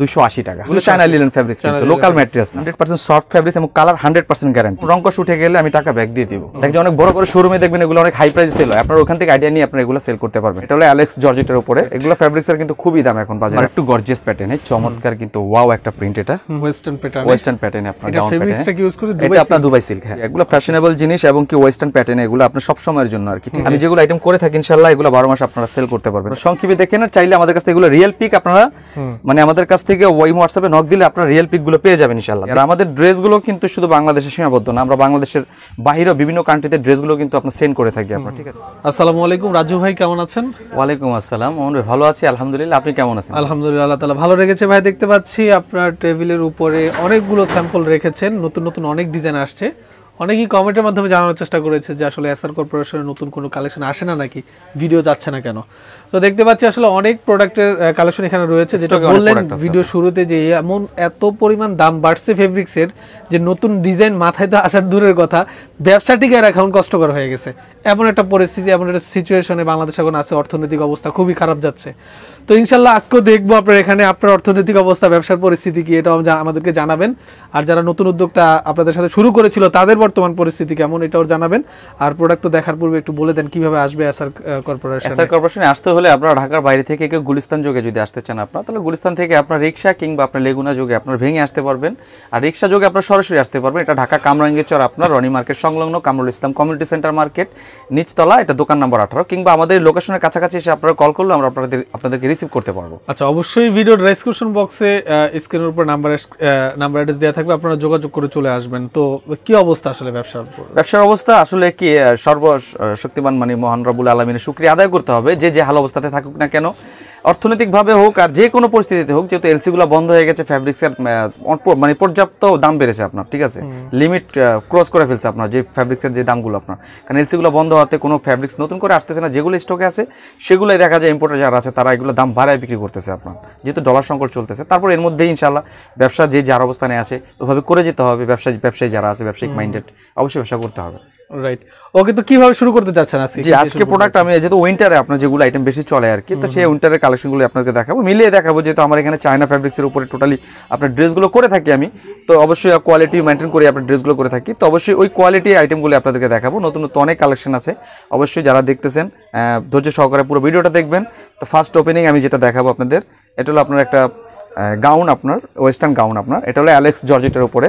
থেকে western Dubai silk fashionable জিনিস এবং কি ওয়েস্টার্ন প্যাটার্ন এগুলো আপনার সব সময়ের জন্য আর কি আমি যেগুলো আইটেম করে থাকি ইনশাআল্লাহ এগুলো বারো মাস আপনারা সেল করতে পারবেন সংক্ষেপে দেখেন চাইলে আমাদের কাছে এগুলো রিয়েল পিক আপনারা মানে আমাদের কাছে কাছ থেকে ওই হোয়াটসঅ্যাপে নক দিলে আপনার রিয়েল পিকগুলো পেয়ে যাবেন ইনশাল্লাহ আর আমাদের ড্রেসগুলো কিন্তু শুধু বাংলাদেশে সীমাবদ্ধ না আমরা বাংলাদেশের বাহিরেও বিভিন্ন কান্ট্রিতে ড্রেসগুলো কিন্তু আপনার সেন্ড করে থাকি আপনার ঠিক আছে আসসালামু আলাইকুম রাজু ভাই কেমন আছেন ওয়ালাইকুম আসসালাম আমরা ভালো আছি আলহামদুলিল্লাহ আপনি কেমন আছেন আলহামদুলিল্লাহ আল্লাহ তালা ভালো রেখেছে ভাই দেখতে পাচ্ছি আপনার টেবিলের উপরে অনেকগুলো স্যাম্পল রেখেছেন নতুন নতুন অনেক ডিজাইন আসছে অনেকেই কমেন্টের মাধ্যমে জানানোর চেষ্টা করেছে যে আসলে এসআর কর্পোরেশনের নতুন কোনো কালেকশন আসে না নাকি ভিডিও যাচ্ছে না কেন তো দেখতে পাচ্ছি আসলে অনেক প্রোডাক্টের কালেকশন এখানে রয়েছে যেটা বললেন ভিডিও শুরুতে যে এমন এত পরিমাণ দাম বাড়ছে ফেব্রিক্সের যে নতুন ডিজাইন মাথায় তো আসার দূরের কথা ব্যবসাটিকে আর এখন কষ্টকর হয়ে গেছে এমন একটা পরিস্থিতি এমন একটা সিচুয়েশনে বাংলাদেশ এখন আছে অর্থনৈতিক অবস্থা খুবই খারাপ যাচ্ছে তো ইনশাল্লাহ আজকেও দেখবো আপনার এখানে আপনার অর্থনৈতিক অবস্থা ব্যবসার পরিস্থিতি কি এটাও আমাদেরকে জানাবেন আর যারা নতুন উদ্যোক্তা আপনাদের সাথে শুরু করেছিল তাদের বর্তমান পরিস্থিতি কেমন এটাও জানাবেন আর প্রোডাক্ট তো দেখার পূর্বে একটু বলে দেন কিভাবে আসবে এসআর কর্পোরেশন এসআর কর্পোরেশনে আসতে হলে আপনারা ঢাকার বাইরে থেকে কেউ গুলিস্তান যোগে যদি আসতে চান আপনারা তাহলে গুলিস্তান থেকে আপনার রিক্সা কিংবা আপনার লেগুনা যোগে আপনার ভেঙে আসতে পারবেন আর রিক্সা যোগে আপনার সরাসরি আসতে পারবেন এটা ঢাকা কামরাঙ্গীরচর আপনার রনি মার্কেট সংলগ্ন Kamrul Islam community centre market নিচতলা এটা দোকান নম্বর আঠারো কিংবা আমাদের লোকেশনের কাছাকাছি এসে আপনারা কল করলে আমরা আপনাদের আপনাদেরকে রিসিভ করতে পারবো আচ্ছা অবশ্যই ভিডিও ডেসক্রিপশন বক্সে স্ক্রিনের উপর নাম্বার নাম্বার অ্যাড্রেস দেওয়া থাকবে আপনারা যোগাযোগ করে চলে আসবেন তো কি অবস্থা আসলে ব্যবসার ব্যবসার অবস্থা আসলে কি সর্ব শক্তিমান মানে মহান রবুল আলমিনের শুক্রিয়া আদায় করতে হবে যে যে হাল অবস্থাতে থাকুক না কেন অর্থনৈতিকভাবে হোক আর যে কোনো পরিস্থিতিতে হোক যেহেতু এলসিগুলো বন্ধ হয়ে গেছে ফ্যাব্রিক্সের মানে পর্যাপ্ত দাম বেড়েছে আপনার ঠিক আছে লিমিট ক্রস করে ফেলছে আপনার যে ফ্যাব্রিক্সের যে দামগুলো আপনার কারণ এলসিগুলো বন্ধ হওয়াতে কোনো ফ্যাব্রিক্স নতুন করে আসতেছে না যেগুলো স্টকে আছে সেগুলোই দেখা যায় ইম্পোর্টার যারা আছে তারা এগুলো দাম বাড়ায় বিক্রি করতেছে আপনার যেহেতু ডলার সংকট চলতেছে তারপর এর মধ্যে ইনশাল্লাহ ব্যবসা যে যার অবস্থানে আছে ওভাবে করে যেতে হবে ব্যবসায়ী ব্যবসায়ী যারা আছে ব্যবসায়িক মাইন্ডেড অবশ্যই ব্যবসা করতে হবে রাইট ওকে তো কিভাবে শুরু করতে চাচ্ছেন আজকে জি আজকে প্রোডাক্ট আমি যেহেতু উইন্টারে আপনার যেগুলো আইটেম বেশি চলে আর কি তো সেই উইন্টারের কালেকশনগুলো আপনাকে দেখাবো মিলিয়ে দেখাবো যেহেতু আমার এখানে চায়না ফ্যাব্রিক্সের উপরে টোটালি আপনার ড্রেসগুলো করে থাকি আমি তো অবশ্যই কোয়ালিটি মেনটেন করে আপনার ড্রেসগুলো করে থাকি তো অবশ্যই ওই কোয়ালিটি আইটেমগুলো আপনাদেরকে দেখাবো নতুন নতুন অনেক কালেকশন আছে অবশ্যই যারা দেখতেছেন ধৈর্য সহকারে পুরো ভিডিওটা দেখবেন তো ফার্স্ট ওপেনিং আমি যেটা দেখাবো আপনাদের এটা হলো আপনার একটা গাউন আপনার ওয়েস্টার্ন গাউন আপনার এটা হলো অ্যালেক্স জর্জেটের উপরে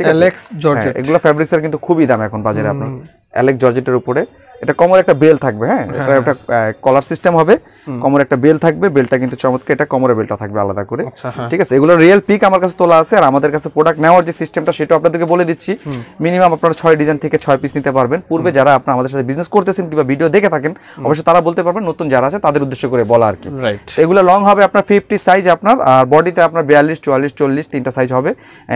ঠিক আছে অ্যালেক্স জর্জেট এগুলো ফেব্রিক্সের কিন্তু খুবই দাম এখন বাজারে আপনার অ্যালেক্স জর্জেটের উপরে এটা কমর একটা বেল থাকবে হ্যাঁ, হ্যাঁ এটা হ্যাঁ। একটা কলার সিস্টেম হবে কমর একটা বেল থাকবে বেলটা কিন্তু চমৎকার এটা কমরের বেলটা থাকবে আলাদা করে আচ্ছা, হ্যাঁ। ঠিক আছে এগুলো রিয়েল পিক আমার কাছে তোলা আছে আর আমাদের কাছে প্রোডাক্ট নেওয়ার যে সিস্টেমটা সেটা আপনাদেরকে বলে দিচ্ছি মিনিমাম আপনারা ছয় ডিজাইন থেকে ছয় পিস নিতে পারবেন পূর্বে যারা আপনারা আমাদের সাথে বিজনেস করতেছেন কিংবা ভিডিও দেখে থাকেন অবশ্যই তারা বলতে পারবেন নতুন যারা আছে তাদের উদ্দেশ্য করে বলা আর কি এগুলো লং হবে আপনার ফিফটি সাইজ আপনার আর বডিতে আপনার বিয়াল্লিশ চুয়াল্লিশ চল্লিশ তিনটা সাইজ হবে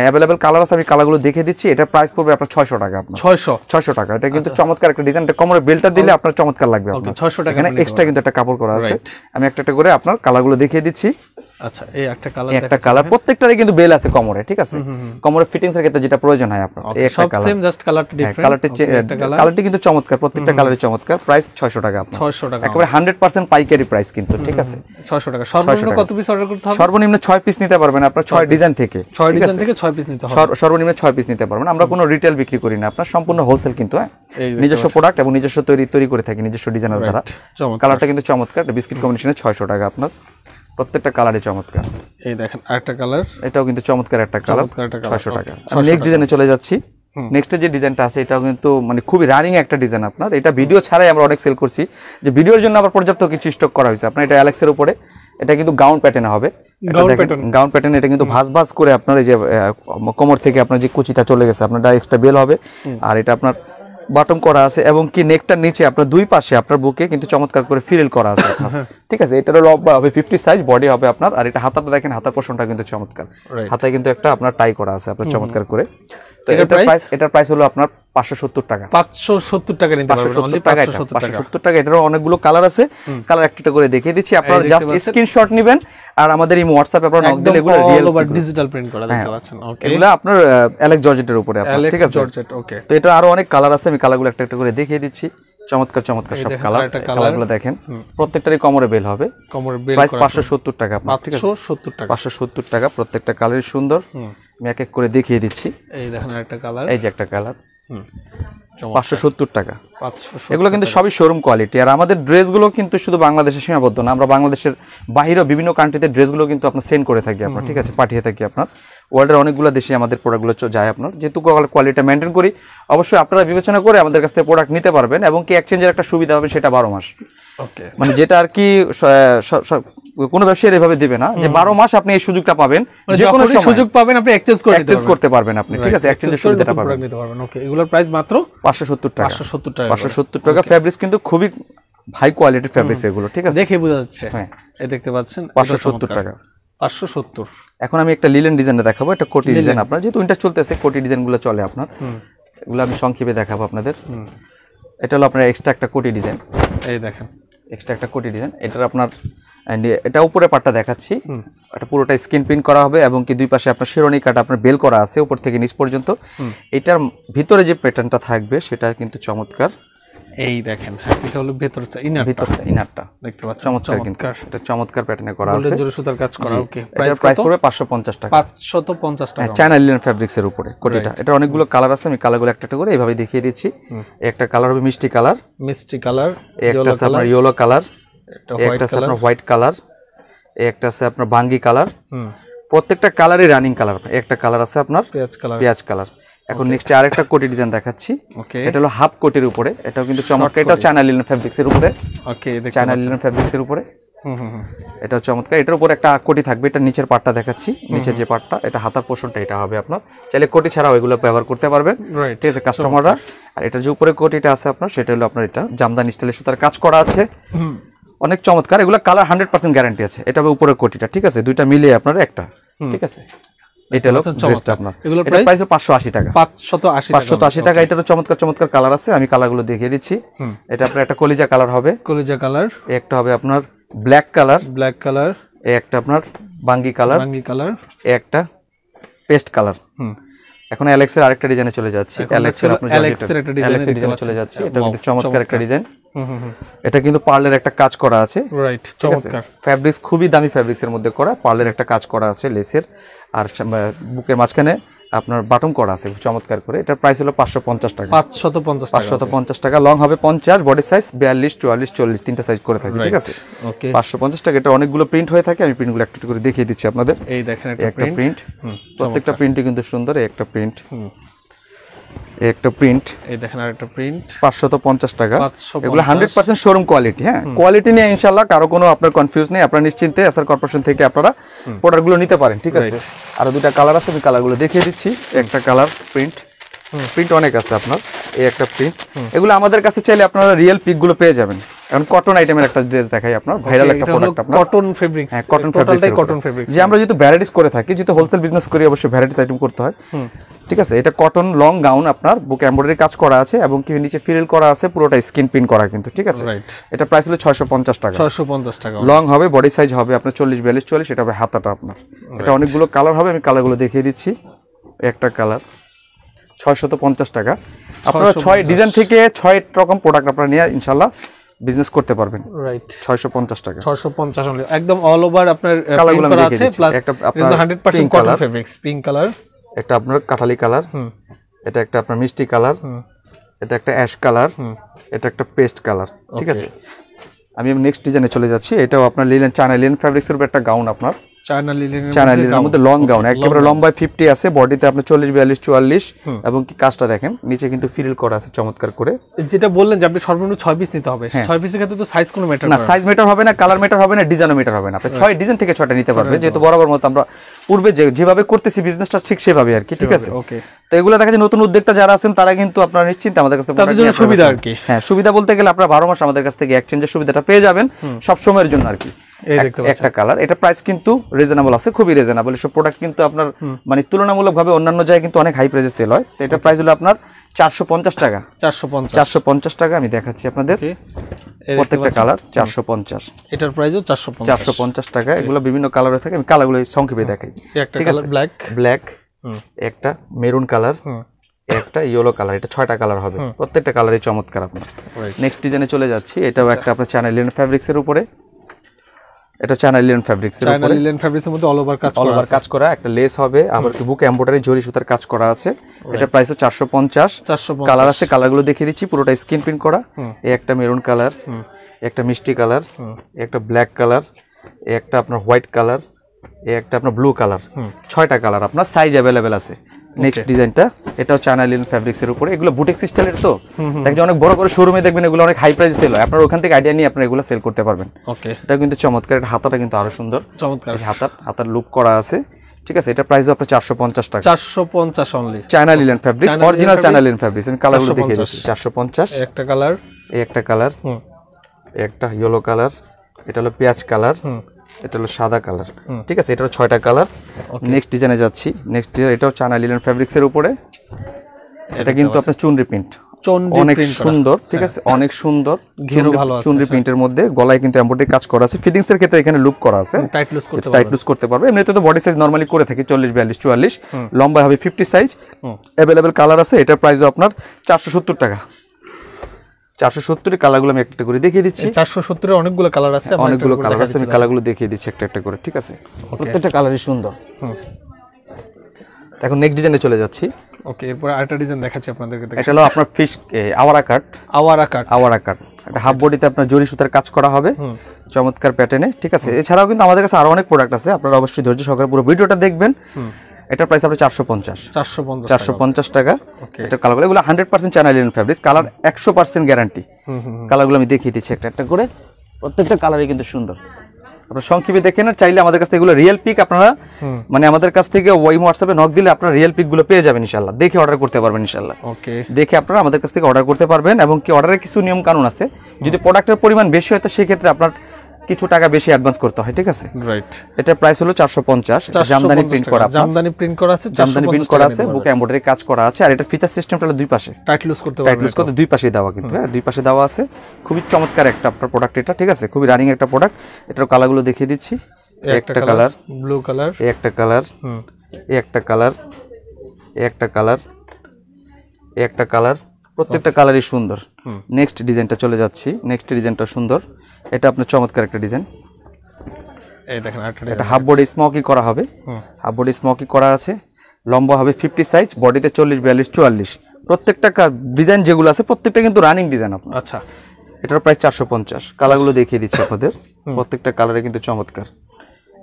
অ্যাভেলেবেল কালার আছে আমি কালারগুলো দেখে দিচ্ছি এটা প্রাইস পড়বে আপনার ছয়শো টাকা আপনার ছয়শো ছয়শো টাকা এটা কিন্তু আচ্ছা। চমৎকার একটা ডিজাইন এটা কমরের বেলটা দিলে আপনার চমৎকার লাগবে আপনার 600 টাকা এখানে এক্সট্রা কিন্তু একটা কাপড় করা আছে আমি একটা একটা করে আপনার কালারগুলো দেখিয়ে দিচ্ছি সর্বনিম্ন ছয় পিস নিতে পারবেন আপনার ডিজাইন থেকে সর্বনিম্ন পিস নিতে পারবেন আমরা কোনো রিটেল বিক্রি করি না আপনার সম্পূর্ণ হোলসেল কিন্তু হ্যাঁ নিজস্ব প্রোডাক্ট এবং নিজস্ব তৈরি তৈরি করে থাকি নিজস্ব ডিজাইনার দ্বারা কালারটা কিন্তু চমৎকার বিস্কিট কম্বিনেশনে ছয়শো টাকা আপনার প্রত্যেকটা কালারই চমৎকার এই দেখেন আরেকটা কালার এটাও কিন্তু চমৎকার একটা কালার ছয়শো টাকা নেক্সট ডিজাইনে চলে যাচ্ছি নেক্সটে যে ডিজাইনটা আছে এটাও কিন্তু মানে খুবই রানিং একটা ডিজাইন আপনার এটা ভিডিও ছাড়াই আমরা অনেক সেল করছি যে ভিডিওর জন্য আবার পর্যাপ্ত কিছু স্টক করা হয়েছে আপনার এটা অ্যালেক্সের উপরে এটা কিন্তু গাউন প্যাটার্নে হবে গাউন প্যাটার্ন এটা কিন্তু ভাস ভাস করে আপনার এই যে কোমর থেকে আপনার যে কুচিটা চলে গেছে আপনার এক্সট্রা বেল হবে আর এটা আপনার বটম করা আছে এবং কি নেকটার নিচে আপনার দুই পাশে আপনার বুকে কিন্তু চমৎকার করে ফিরেল করা আছে হ্যাঁ। ঠিক আছে এটারও লম্বা হবে ফিফটি সাইজ বডি হবে আপনার আর এটা হাতাটা দেখেন হাতার পোষণটা কিন্তু চমৎকার হাতায় কিন্তু একটা আপনার টাই করা আছে আপনার চমৎকার করে তো টাকা টাকা এটারও অনেকগুলো কালার আছে কালার একটা করে দেখিয়ে দিচ্ছি জাস্ট স্ক্রিনশট আর আমাদের এই ডিজিটাল প্রিন্ট আপনার জর্জেটের ঠিক আছে তো এটা আরো অনেক কালার আছে আমি কালারগুলো একটা একটা করে দেখিয়ে দিচ্ছি চমৎকার চমৎকার সব কালার কালারগুলো দেখেন প্রত্যেকটারই কোমরে বেল হবে কোমরে বেল প্রাইস 570 টাকা পাঁচশো সত্তর 570 টাকা 570 টাকা প্রত্যেকটা কালারই সুন্দর আমি এক এক করে দেখিয়ে দিচ্ছি এই দেখেন একটা কালার এই যে একটা কালার পাঁচশো সত্তর টাকা এগুলো কিন্তু সবই শোরুম কোয়ালিটি আর আমাদের ড্রেসগুলো কিন্তু শুধু বাংলাদেশে সীমাবদ্ধ না আমরা বাংলাদেশের বাইরেও বিভিন্ন কান্ট্রিতে ড্রেসগুলো কিন্তু আপনার সেন্ড করে থাকি আপনার ঠিক আছে পাঠিয়ে থাকি আপনার ওয়ার্ল্ডের অনেকগুলো দেশে আমাদের প্রোডাক্টগুলো যায় আপনার যেহেতু কোয়ালিটিটা মেনটেন করি অবশ্যই আপনারা বিবেচনা করে আমাদের কাছ থেকে প্রোডাক্ট নিতে পারবেন এবং কি এক্সচেঞ্জের একটা সুবিধা হবে সেটা বারো মাস মানে যেটা আর কি কোনো ব্যবসায়ী এভাবে দেবে না যে বারো মাস আপনি এই সুযোগটা পাবেন মানে যে কোনো সুযোগ পাবেন আপনি এক্সচেঞ্জ করে এক্সচেঞ্জ করতে পারবেন আপনি ঠিক আছে এক্সচেঞ্জের সুবিধাটা পাবেন নিতে পারবেন ওকে এগুলোর প্রাইস মাত্র 570 টাকা 570 টাকা 570 টাকা ফেব্রিক্স কিন্তু খুবই হাই কোয়ালিটির ফেব্রিক্স এগুলো ঠিক আছে দেখে বোঝা যাচ্ছে হ্যাঁ এই দেখতে পাচ্ছেন 570 টাকা 570 এখন আমি একটা লিলেন ডিজাইনটা দেখাবো এটা কোটি ডিজাইন আপনার যেহেতু উইন্টার চলতেছে কোটি ডিজাইনগুলো চলে আপনার এগুলো আমি সংক্ষেপে দেখাবো আপনাদের এটা হলো আপনার এক্সট্রা একটা কোটি ডিজাইন এই দেখেন এক্সট্রা একটা কোটি ডিজাইন এটার আপনার অ্যান্ড এটা উপরে পাটটা দেখাচ্ছি এটা পুরোটা স্ক্রিন প্রিন্ট করা হবে এবং কি দুই পাশে আপনার শিরোনি কাটা আপনার বেল করা আছে উপর থেকে নিচ পর্যন্ত এটার ভিতরে যে প্যাটার্নটা থাকবে সেটা কিন্তু চমৎকার এই দেখেন হ্যাঁ, এটা হলো ভেতর ইনার ভিতর ইনারটা দেখতে পাচ্ছেন চমৎকার কিন্তু এটা চমৎকার প্যাটার্নে করা আছে গোল্ডেন সুতার কাজ করা ওকে এটা প্রাইস করবে 550 টাকা 550 টাকা চায়না লিনেন ফেব্রিক্স এর উপরে কোটিটা এটা অনেকগুলো কালার আছে আমি কালারগুলো একটা একটা করে এইভাবে দেখিয়ে দিচ্ছি একটা কালার হবে মিষ্টি কালার মিষ্টি কালার একটা আপনার ইয়েলো কালার একটা আছে আপনার হোয়াইট কালার একটা আছে আপনার বাঙ্গি কালার প্রত্যেকটা কালারই রানিং কালার একটা কালার আছে আপনার পেঁয়াজ কালার এখন নেক্সট আরেকটা কোটি ডিজাইন দেখাচ্ছি এটা হলো হাফ কোটির উপরে এটাও কিন্তু চমৎকার এটা চায়না লিলন ফ্যাব্রিক্স এর উপরে ওকে চায়না লিনন ফ্যাব্রিক্স এর উপরে এটা চমৎকার এটার উপর একটা কোটি থাকবে এটা নিচের পাটটা দেখাচ্ছি নিচের যে পাটটা এটা হাতার পোষণটা এটা হবে আপনার চাইলে কোটি ছাড়াও এগুলো ব্যবহার করতে পারবেন ঠিক আছে কাস্টমাররা আর এটা যে উপরে কোটিটা আছে আপনার সেটা হলো আপনার এটা জামদানি স্টাইলের সুতার কাজ করা আছে অনেক চমৎকার এগুলো কালার হান্ড্রেড পার্সেন্ট গ্যারান্টি আছে এটা উপরে কোটিটা ঠিক আছে দুইটা মিলিয়ে আপনার একটা ঠিক আছে এটা আপনার টাকা টাকা এটারও চমৎকার চমৎকার কালার আছে আমি দিচ্ছি এটা আপনার একটা কলিজা কালার হবে কলিজা কালার একটা হবে আপনার ব্ল্যাক কালার ব্ল্যাক কালার একটা আপনার কালার কালার একটা পেস্ট কালার হুম এখন অ্যালেক্সের আরেকটা ডিজাইনে চলে যাচ্ছি অ্যালেক্সের অ্যালেক্সের একটা ডিজাইনে ডিজাইনে চলে যাচ্ছি হ্যাঁ, এটা কিন্তু চমৎকার একটা ডিজাইন এটা কিন্তু পার্লের একটা কাজ করা আছে রাইট চমৎকার ফ্যাব্রিক্স খুবই দামি ফ্যাব্রিক্সের মধ্যে করা পার্লের একটা কাজ করা আছে লেসের আর বুকের মাঝখানে আপনার বাটম করা আছে চমৎকার করে এটার প্রাইস হলো পাঁচশো পঞ্চাশ টাকা পাঁচশত পঞ্চাশ পাঁচশত পঞ্চাশ টাকা লং হবে পঞ্চাশ বডি সাইজ বিয়াল্লিশ চুয়াল্লিশ চল্লিশ তিনটা সাইজ করে থাকে ঠিক আছে পাঁচশো পঞ্চাশ টাকা এটা অনেকগুলো প্রিন্ট হয়ে থাকে আমি প্রিন্টগুলো একটু করে দেখিয়ে দিচ্ছি আপনাদের এই দেখেন একটা প্রিন্ট প্রত্যেকটা প্রিন্টই কিন্তু সুন্দর একটা প্রিন্ট একটা প্রিন্ট টাকা এগুলো শোরুম কোয়ালিটি হ্যাঁ কোয়ালিটি নিয়ে কোনো আপনার কনফিউজ নেই নিশ্চিন্তে কর্পোরেশন থেকে আপনারা প্রোডাক্টগুলো নিতে পারেন ঠিক আছে কালার আছে আমি কালারগুলো দেখিয়ে দিচ্ছি একটা কালার প্রিন্ট প্রিন্ট অনেক আছে আপনার একটা প্রিন্ট এগুলো আমাদের কাছে চাইলে আপনারা রিয়েল পিকগুলো পেয়ে যাবেন কারণ কটন আইটেমের একটা ড্রেস দেখাই আপনার ভাইরাল একটা প্রোডাক্ট আপনার কটন ফেব্রিক্স হ্যাঁ কটন ফেব্রিক্স কটন ফেব্রিক্স যে আমরা যেহেতু ভ্যারাইটিস করে থাকি যেহেতু হোলসেল বিজনেস করি অবশ্যই ভ্যারাইটিস আইটেম করতে হয় ঠিক আছে এটা কটন লং গাউন আপনার বুক এমব্রয়ডারি কাজ করা আছে এবং কি নিচে ফিরেল করা আছে পুরোটা স্কিন প্রিন্ট করা কিন্তু ঠিক আছে এটা প্রাইস হলো 650 টাকা 650 টাকা লং হবে বডি সাইজ হবে আপনার 40 42 44 এটা হবে হাতাটা আপনার এটা অনেকগুলো কালার হবে আমি কালারগুলো দেখিয়ে দিচ্ছি একটা কালার পঞ্চাশ টাকা আপনারা ছয় ডিজাইন থেকে ছয় রকম প্রোডাক্ট আপনারা নিয়ে ইনশাল্লাহ বিজনেস করতে পারবেন রাইট 650 টাকা 650 অনলি একদম অল ওভার আপনার কালারগুলো uh, আছে প্লাস একটা আপনার 100% কটন ফেব্রিক্স পিঙ্ক কালার এটা আপনার কাঠালি কালার হুম এটা একটা আপনার মিষ্টি কালার হুম এটা একটা অ্যাশ কালার হুম এটা একটা পেস্ট কালার ঠিক আছে আমি নেক্সট ডিজাইনে চলে যাচ্ছি এটাও আপনার লিলেন চায়না লিলেন ফেব্রিক্সের উপর একটা গাউন আপনার চায়না লিলেনের মধ্যে লং এবং কাজটা দেখেন নিচে কিন্তু চমৎকার করে যেটা বললেন হ্যাঁ। হবে না কালার হবে না হবে না আপনি ডিজাইন থেকে নিতে পারবে যেহেতু বরাবর মত আমরা পূর্বে যেভাবে করতেছি বিজনেসটা ঠিক সেভাবে আর কি ঠিক আছে তো এগুলো দেখা যায় নতুন উদ্যোক্তা যারা আছেন তারা কিন্তু আপনার নিশ্চিন্তে আমাদের কাছে সুবিধা হ্যাঁ সুবিধা বলতে গেলে আপনার বারো মাস আমাদের কাছ থেকে সুবিধাটা পেয়ে যাবেন সব সময়ের জন্য আর কি একটা কালার এটা প্রাইস কিন্তু রিজনেবল আছে খুবই রিজনেবল এসব প্রোডাক্ট কিন্তু আপনার মানে তুলনামূলক ভাবে অন্যান্য জায়গায় কিন্তু অনেক হাই প্রাইসে সেল হয় তো এটা প্রাইস হলো আপনার চারশো পঞ্চাশ টাকা চারশো পঞ্চাশ টাকা আমি দেখাচ্ছি আপনাদের প্রত্যেকটা কালার চারশো পঞ্চাশ এটার প্রাইসও চারশো চারশো পঞ্চাশ টাকা এগুলো বিভিন্ন কালারে থাকে আমি কালারগুলো সংক্ষেপে দেখাই ঠিক আছে ব্ল্যাক ব্ল্যাক একটা মেরুন কালার একটা ইয়েলো কালার এটা ছয়টা কালার হবে প্রত্যেকটা কালারই চমৎকার আপনার নেক্সট ডিজাইনে চলে যাচ্ছি এটাও আচ্ছা। একটা আপনার চ্যানেল ফ্যাব্রিক্সের উপরে এটা চায়না লিলেন ফ্যাব্রিক্স এর চায়না লিলেন ফ্যাব্রিক্সের মধ্যে অল ওভার কাজ করা অল ওভার কাজ করা একটা লেস হবে আবার কি বুকে এমব্রয়ডারি জরি সুতার কাজ করা আছে এটা প্রাইস হচ্ছে 450 450 কালার আছে কালারগুলো দেখিয়ে দিচ্ছি পুরোটা স্ক্রিন প্রিন্ট করা এই একটা মেরুন কালার একটা মিষ্টি কালার একটা ব্ল্যাক কালার একটা আপনার হোয়াইট কালার একটা আপনার ব্লু কালার ছয়টা কালার আপনার সাইজ অ্যাভেলেবেল আছে নেক্সট ডিজাইনটা এটাও চায়না লিন ফেব্রিক্স এর উপরে এগুলো বুটিক এর তো দেখেন অনেক বড় বড় শোরুমে দেখবেন এগুলো অনেক হাই প্রাইস সেল আপনারা ওখান থেকে আইডিয়া নিয়ে আপনারা এগুলো সেল করতে পারবেন ওকে এটা কিন্তু চমৎকার এটা হাতাটা কিন্তু আরো সুন্দর চমৎকার হাতার হাতার লুপ করা আছে ঠিক আছে এটা প্রাইসও আপনার 450 টাকা 450 only China linen fabrics original China linen fabrics আমি কালারগুলো দেখিয়ে দিচ্ছি 450 একটা কালার এই একটা কালার একটা ইয়েলো কালার এটা হলো পেঁয়াজ কালার এটা হলো সাদা কালার ঠিক আছে এটা হলো ছয়টা কালার নেক্সট ডিজাইনে যাচ্ছি নেক্সট ডিজাইন এটাও চানা লিলেন ফ্যাব্রিক্সের উপরে এটা কিন্তু আপনার চুনরি প্রিন্ট অনেক সুন্দর ঠিক হ্যাঁ। আছে অনেক সুন্দর চুনরি প্রিন্টের মধ্যে গলায় কিন্তু এমব্রয়ডারি কাজ করা আছে ফিটিংস এর ক্ষেত্রে এখানে লুপ করা আছে টাইট লুজ করতে পারবে এমনিতে তো বডি সাইজ নরমালি করে থাকি চল্লিশ 42 চুয়াল্লিশ লম্বা হবে ফিফটি সাইজ অ্যাভেলেবেল কালার আছে এটার প্রাইসও আপনার চারশো সত্তর টাকা চারশো সত্তরের কালারগুলো আমি একটা করে দেখিয়ে দিচ্ছি চারশো সত্তরের অনেকগুলো কালার আছে অনেকগুলো কালার আছে আমি কালারগুলো দেখিয়ে দিচ্ছি একটা একটা করে ঠিক আছে প্রত্যেকটা কালারই সুন্দর এখন নেক্সট ডিজাইনে চলে যাচ্ছি ওকে এরপর আরেকটা ডিজাইন দেখাচ্ছি আপনাদেরকে এটা হলো আপনার ফিশ আওয়ারা কাট আওয়ারা কাট আওয়ারা কাট একটা হাফ বডিতে আপনার জরি সুতার কাজ করা হবে চমৎকার প্যাটার্নে ঠিক আছে এছাড়াও কিন্তু আমাদের কাছে আরো অনেক প্রোডাক্ট আছে আপনারা অবশ্যই ধৈর্য সহকারে পুরো ভিডিওটা দেখবেন এটা প্রাইস আপনি চারশো পঞ্চাশ চারশো পঞ্চাশ টাকা এটা কালার এগুলো hundred percent channel fabrics colour একশো পার্সেন্ট গ্যারান্টি কালারগুলো আমি দেখিয়ে দিচ্ছি একটা একটা করে প্রত্যেকটা কালারই কিন্তু সুন্দর আপনারা সংক্ষেপে দেখে না চাইলে আমাদের কাছ থেকে এগুলো রিয়েল পিক আপনারা মানে আমাদের কাছ থেকে ওই হোয়াটসঅ্যাপে নক দিলে আপনারা রিয়েল পিক গুলো পেয়ে যাবেন ইনশাল্লাহ দেখে অর্ডার করতে পারবেন ইনশাল্লাহ ওকে দেখে আপনারা আমাদের কাছ থেকে অর্ডার করতে পারবেন এবং কি অর্ডারের কিছু নিয়ম কানুন আছে যদি প্রোডাক্টের পরিমাণ বেশি হয় তো সেক্ষেত্রে আপনার কিছু টাকা বেশি অ্যাডভান্স করতে হয় ঠিক আছে রাইট এটা প্রাইস হলো 450 জামদানি প্রিন্ট করা জামদানি প্রিন্ট করা আছে জামদানি প্রিন্ট করা আছে বুকে এমব্রয়ডারি কাজ করা আছে আর এটা ফিতা সিস্টেমটা হলো দুই পাশে টাইট লুজ করতে পারবে টাইট লুজ করতে দুই পাশে দেওয়া কিন্তু হ্যাঁ দুই পাশে দেওয়া আছে খুবই চমৎকার একটা আপনার প্রোডাক্ট এটা ঠিক আছে খুবই রানিং একটা প্রোডাক্ট এটার কালারগুলো দেখিয়ে দিচ্ছি একটা কালার ব্লু কালার এই একটা কালার এই একটা কালার এই একটা কালার এই একটা কালার প্রত্যেকটা কালারই সুন্দর নেক্সট ডিজাইনটা চলে যাচ্ছি নেক্সট ডিজাইনটা সুন্দর এটা আপনার চমৎকার একটা ডিজাইন এই দেখেন এটা হাফ বডি স্মকি করা হবে হাফ বডি স্মকি করা আছে লম্বা হবে ফিফটি সাইজ বডিতে চল্লিশ বিয়াল্লিশ চুয়াল্লিশ প্রত্যেকটা ডিজাইন যেগুলো আছে প্রত্যেকটা কিন্তু রানিং ডিজাইন আপনার আচ্ছা এটার প্রায় চারশো পঞ্চাশ কালারগুলো দেখিয়ে দিচ্ছি আপনাদের প্রত্যেকটা কালারে কিন্তু চমৎকার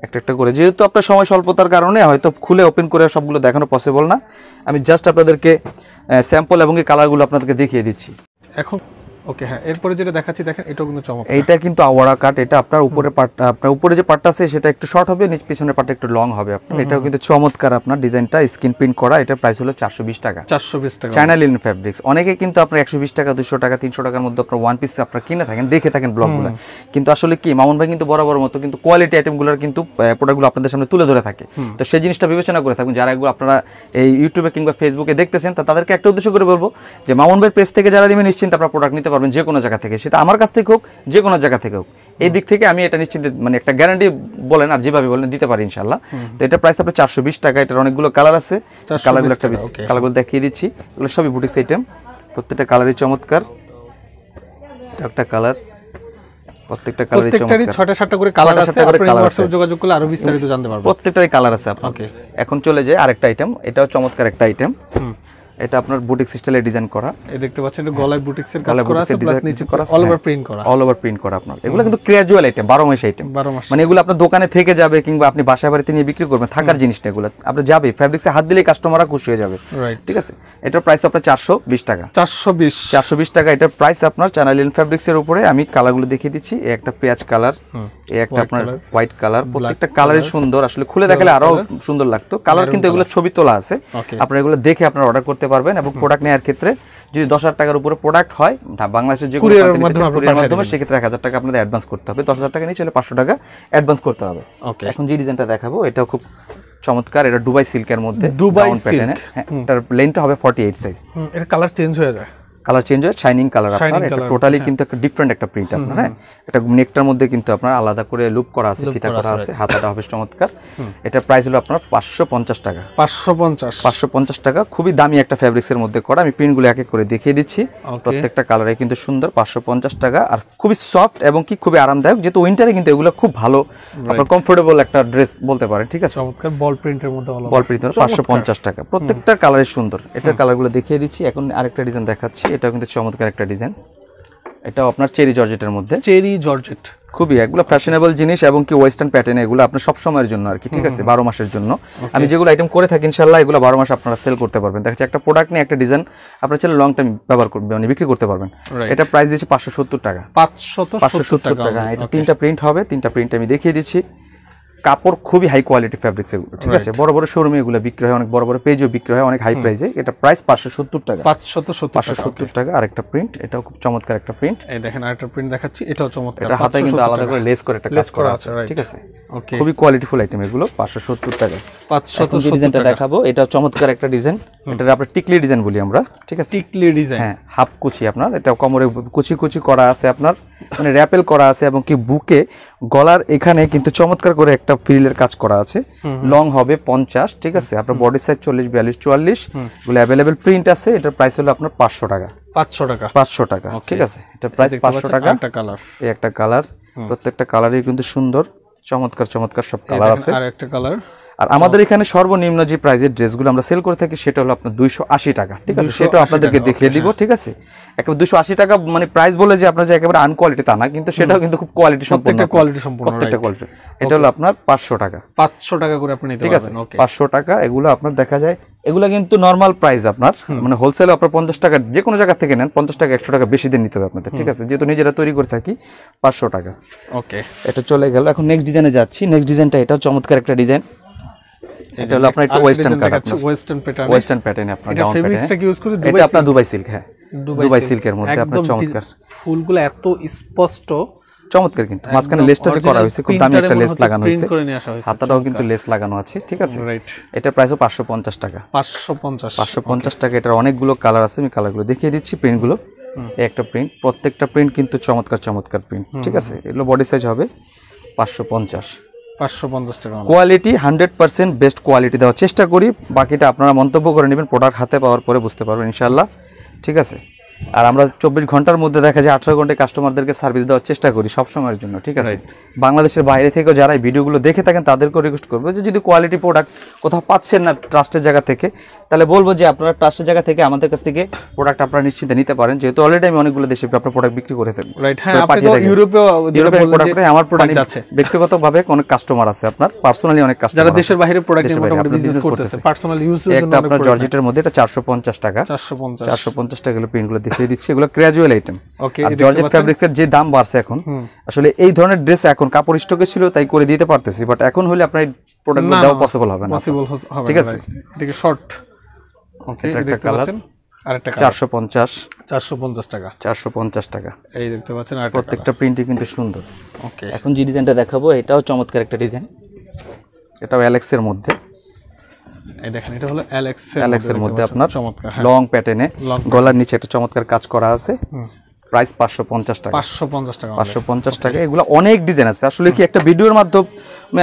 একটা একটা করে যেহেতু আপনার সময় স্বল্পতার কারণে হয়তো খুলে ওপেন করে সবগুলো দেখানো পসিবল না আমি জাস্ট আপনাদেরকে স্যাম্পল এবং এই কালারগুলো আপনাদেরকে দেখিয়ে দিচ্ছি এখন ওকে হ্যাঁ এরপরে যেটা দেখাচ্ছি দেখেন এটাও কিন্তু চমক এটা কিন্তু আওয়ারা কাট এটা আপনার উপরে পার্টটা আপনার উপরে যে পার্টটা আছে সেটা একটু শর্ট হবে নিচ পিছনের পার্টটা একটু লং হবে আপনার এটাও কিন্তু চমৎকার আপনার ডিজাইনটা প্রিন্ট করা এটা প্রাইস হলো 420 টাকা 420 টাকা চায়না অনেকে কিন্তু আপনার 120 টাকা 200 টাকা 300 টাকার মধ্যে আপনার ওয়ান পিস আপনারা কিনে থাকেন দেখে থাকেন ব্লগগুলো কিন্তু আসলে কি মামুন ভাই কিন্তু বরাবর মতো কিন্তু কোয়ালিটি আইটেমগুলোর কিন্তু প্রোডাক্টগুলো আপনাদের সামনে তুলে ধরে থাকে তো সেই জিনিসটা বিবেচনা করে থাকুন যারা এগুলো আপনারা এই ইউটিউবে কিংবা ফেসবুকে দেখতেছেন তাদেরকে একটা উদ্দেশ্য করে বলবো যে মামুন ভাই পেজ থেকে যারা দিবেন নিশ্চিন্ত আপনারা প্রোডাক্ট নিতে পারবেন যে কোনো জায়গা থেকে সেটা আমার কাছ থেকে হোক যে কোনো জায়গা থেকে হোক এই দিক থেকে আমি এটা নিশ্চিত মানে একটা গ্যারান্টি বলেন আর যেভাবে বলেন দিতে পারি ইনশাল্লাহ তো এটা প্রাইস আপনার চারশো বিশ টাকা এটার অনেকগুলো কালার আছে কালারগুলো একটা কালারগুলো দেখিয়ে দিচ্ছি এগুলো সবই বুটিক্স আইটেম প্রত্যেকটা কালারই চমৎকার একটা কালার প্রত্যেকটা কালার আছে এখন চলে যায় আরেকটা আইটেম এটাও চমৎকার একটা আইটেম এটা আপনার বুটিক স্টাইলে ডিজাইন করা এই দেখতে পাচ্ছেন এটা গলায় বুটিক্সের কাজ করা আছে প্লাস হ্যাঁ, নিচে করা অল ওভার প্রিন্ট করা অল ওভার প্রিন্ট করা আপনার এগুলো কিন্তু ক্যাজুয়াল আইটেম 12 মাস আইটেম 12 মাস মানে এগুলো আপনার দোকানে থেকে যাবে কিংবা আপনি বাসায় বাড়িতে নিয়ে বিক্রি করবেন থাকার জিনিস না এগুলো আপনি যাবে ফেব্রিক্সে হাত দিলে কাস্টমাররা খুশি হয়ে যাবে রাইট ঠিক আছে এটার প্রাইস আপনার 420 টাকা 420 420 টাকা এটার প্রাইস আপনার চ্যানেলিন ফ্যাব্রিক্সের উপরে আমি কালারগুলো দেখিয়ে দিচ্ছি এই একটা পেঁয়াজ কালার এই একটা আপনার হোয়াইট কালার প্রত্যেকটা কালারই সুন্দর আসলে খুলে দেখালে আরো সুন্দর লাগতো কালার কিন্তু এগুলো ছবি তোলা আছে আপনারা এগুলো দেখে আপনারা অর্ডার করতে পারবেন এবং প্রোডাক্ট নেওয়ার ক্ষেত্রে যদি দশ হাজার টাকার উপরে প্রোডাক্ট হয় বাংলাদেশের যে মাধ্যমে সেক্ষেত্রে এক হাজার টাকা অ্যাডভান্স করতে হবে দশ হাজার টাকা নিয়ে চলে পাঁচশো টাকা অ্যাডভান্স করতে হবে এখন যে ডিজাইনটা দেখাবো এটাও খুব চমৎকার এটা ডুবাই সিল্কের মধ্যে ডুবাই প্যাটার্নে হ্যাঁ এটার লেন্থটা হবে 48 সাইজ এটা কালার চেঞ্জ হয়ে যায় কালার চেঞ্জ হয় শাইনিং কালার আপনার এটা টোটালি হ্যাঁ। কিন্তু একটা ডিফারেন্ট একটা প্রিন্ট আপনার হ্যাঁ এটা নেকটার মধ্যে কিন্তু আপনার আলাদা করে লুপ করা আছে ফিতা করা আছে হাতাটা হবে চমৎকার এটা প্রাইস হলো আপনার পাঁচশো পঞ্চাশ টাকা পাঁচশো পঞ্চাশ পাঁচশো পঞ্চাশ টাকা খুবই দামি একটা ফ্যাব্রিক্সের মধ্যে করা আমি প্রিন্টগুলো এক এক করে দেখিয়ে দিচ্ছি প্রত্যেকটা কালারে কিন্তু সুন্দর পাঁচশো পঞ্চাশ টাকা আর খুবই সফট এবং কি খুবই আরামদায়ক যেহেতু উইন্টারে কিন্তু এগুলো খুব ভালো আপনার কমফোর্টেবল একটা ড্রেস বলতে পারেন ঠিক আছে চমৎকার বল প্রিন্টের মধ্যে বল প্রিন্টের পাঁচশো পঞ্চাশ টাকা প্রত্যেকটা কালারে সুন্দর এটার কালারগুলো দেখিয়ে দিচ্ছি এখন আরেকটা ডিজাইন দেখাচ্ছি হ্যাঁ। এটাও কিন্তু চমৎকার একটা ডিজাইন এটাও আপনার চেরি জর্জেটের মধ্যে চেরি জর্জেট খুবই এগুলো ফ্যাশনেবল জিনিস এবং কি ওয়েস্টার্ন প্যাটার্ন এগুলো আপনার সবসময়ের জন্য আর কি ঠিক আছে বারো মাসের জন্য আমি যেগুলো আইটেম করে থাকি ইনশাল্লাহ এগুলো বারো মাস আপনারা সেল করতে পারবেন দেখাচ্ছি একটা প্রোডাক্ট নিয়ে একটা ডিজাইন আপনার ছেলে লং টাইম ব্যবহার করবে মানে বিক্রি করতে পারবেন এটা প্রাইস দিচ্ছে পাঁচশো সত্তর টাকা পাঁচশো সত্তর টাকা এটা তিনটা প্রিন্ট হবে তিনটা প্রিন্ট আমি দেখিয়ে দিচ্ছি কাপড় খুবই হাই কোয়ালিটি ফ্যাব্রিক্স এগুলো ঠিক আছে বড় বড় শোরুমে এগুলো বিক্রি হয় অনেক বড় বড় পেজও বিক্রি হয় অনেক হাই প্রাইসে এটা প্রাইস পাঁচশো সত্তর টাকা পাঁচশো সত্তর টাকা আর একটা প্রিন্ট এটাও খুব চমৎকার একটা প্রিন্ট দেখেন আরেকটা প্রিন্ট দেখাচ্ছি এটাও চমৎকার এটা হাতে কিন্তু আলাদা করে লেস করে একটা লেস করা আছে ঠিক আছে খুবই কোয়ালিটিফুল আইটেম এগুলো পাঁচশো সত্তর টাকা পাঁচশো ডিজাইনটা দেখাবো এটা চমৎকার একটা ডিজাইন এটা আপনার টিকলি ডিজাইন বলি আমরা ঠিক আছে টিকলি ডিজাইন হ্যাঁ হাফ কুচি আপনার এটা কোমরে কুচি কুচি করা আছে আপনার মানে র্যাপেল করা আছে এবং কি বুকে গলার এখানে কিন্তু চমৎকার করে একটা ফ্রিলের কাজ করা আছে লং হবে পঞ্চাশ ঠিক আছে আপনার বডি সাইজ চল্লিশ বিয়াল্লিশ চুয়াল্লিশ এগুলো অ্যাভেলেবেল প্রিন্ট আছে এটার প্রাইস হলো আপনার পাঁচশো টাকা পাঁচশো টাকা পাঁচশো টাকা ঠিক আছে এটা প্রাইস পাঁচশো টাকা একটা কালার এই একটা কালার প্রত্যেকটা কালারই কিন্তু সুন্দর চমৎকার চমৎকার সব কালার আছে আর একটা কালার আর আচ্ছা। আমাদের এখানে সর্বনিম্ন যে প্রাইজের ড্রেসগুলো আমরা সেল করে থাকি সেটা হলো আপনার দুইশো আশি টাকা ঠিক আছে সেটা আপনাদেরকে দেখিয়ে দিব হ্যাঁ। ঠিক আছে একেবারে দুশো আশি টাকা মানে প্রাইস বলে যে আপনার যে একেবারে আনকোয়ালিটি তা না কিন্তু সেটাও কিন্তু খুব কোয়ালিটি সম্পূর্ণ কোয়ালিটি সম্পূর্ণ প্রত্যেকটা কোয়ালিটি এটা হলো আপনার পাঁচশো টাকা পাঁচশো টাকা করে আপনি ঠিক আছে পাঁচশো টাকা এগুলো আপনার দেখা যায় এগুলো কিন্তু নর্মাল প্রাইস আপনার মানে হোলসেল আপনার পঞ্চাশ টাকা যে কোনো জায়গা থেকে নেন পঞ্চাশ টাকা একশো টাকা বেশি দিন নিতে হবে আপনাদের ঠিক আছে যেহেতু নিজেরা তৈরি করে থাকি পাঁচশো টাকা ওকে এটা চলে গেল এখন নেক্সট ডিজাইনে যাচ্ছি নেক্সট ডিজাইনটা এটা চমৎকার একটা ডিজাইন এটা হলো আপনার একটু western cut western pattern western আপনার ডাউন প্যাটার্ন ইউজ করে এটা আপনার দুবাই সিল্ক হ্যাঁ দুবাই সিল্কের মধ্যে আপনার চমৎকার ফুলগুলো এত স্পষ্ট চমৎকার কিন্তু মাঝখানে লেসটা যে করা হয়েছে খুব দামি একটা লেস লাগানো হয়েছে হাতাটাও কিন্তু লেস লাগানো আছে ঠিক আছে এটা প্রাইসও পাঁচশো পঞ্চাশ টাকা পাঁচশো পঞ্চাশ পাঁচশো পঞ্চাশ টাকা এটার অনেকগুলো কালার আছে আমি কালারগুলো দেখিয়ে দিচ্ছি প্রিন্টগুলো একটা প্রিন্ট প্রত্যেকটা প্রিন্ট কিন্তু চমৎকার চমৎকার প্রিন্ট ঠিক আছে এগুলো বডি সাইজ হবে পাঁচশো পঞ্চাশ quality hundred percent best quality দেওয়ার চেষ্টা করি বাকিটা আপনারা মন্তব্য করে নেবেন প্রোডাক্ট হাতে পাওয়ার পরে বুঝতে পারবেন ইনশাল্লাহ ঠিক আছে আর আমরা চব্বিশ ঘন্টার মধ্যে দেখা যায় আঠারো ঘন্টায় কাস্টমারদেরকে সার্ভিস দেওয়ার চেষ্টা করি সবসময়ের জন্য ঠিক আছে বাংলাদেশের বাইরে থেকেও যারা ভিডিওগুলো দেখে থাকেন তাদেরকেও রিকোয়েস্ট করবো যে যদি কোয়ালিটি প্রোডাক্ট কোথাও পাচ্ছেন না ট্রাস্টের জায়গা থেকে তাহলে বলবো যে আপনারা ট্রাস্টের জায়গা থেকে আমাদের কাছ থেকে প্রোডাক্ট আপনারা নিশ্চিন্তে নিতে পারেন যেহেতু অলরেডি আমি অনেকগুলো দেশে আপনার প্রোডাক্ট বিক্রি করে থাকবো হ্যাঁ, ইউরোপে আমার প্রোডাক্ট আছে ব্যক্তিগতভাবে অনেক কাস্টমার আছে আপনার পার্সোনালি অনেক কাস্টমার যারা দেশের বাইরে প্রোডাক্ট জর্জেটের মধ্যে এটা চারশো পঞ্চাশ টাকা চারশো পঞ্চাশ টাকা হলো পিনগুলো দেখিয়ে দিচ্ছি এগুলো ক্র্যাজুয়াল আইটেম ওকে জর্জেট ফ্যাব্রিক্সের যে দাম বাড়ছে এখন আসলে এই ধরনের ড্রেস এখন কাপড় স্টকে ছিল তাই করে দিতে পারতেছি বাট এখন হলে আপনার প্রোডাক্ট দেওয়া পসিবল হবে না পসিবল হবে ঠিক আছে এটাকে শর্ট ওকে এটা একটা কালার আরেকটা 450 450 টাকা 450 টাকা প্রত্যেকটা প্রিন্টই কিন্তু সুন্দর ওকে এখন যে ডিজাইনটা দেখাবো এটাও চমৎকার একটা ডিজাইন এটাও অ্যালেক্সের মধ্যে হ্যাঁ। গলার নিচে একটা চমৎকার কাজ করা আছে প্রাইস টাকা টাকা টাকা এগুলো অনেক ডিজাইন আছে আসলে কি একটা ভিডিওর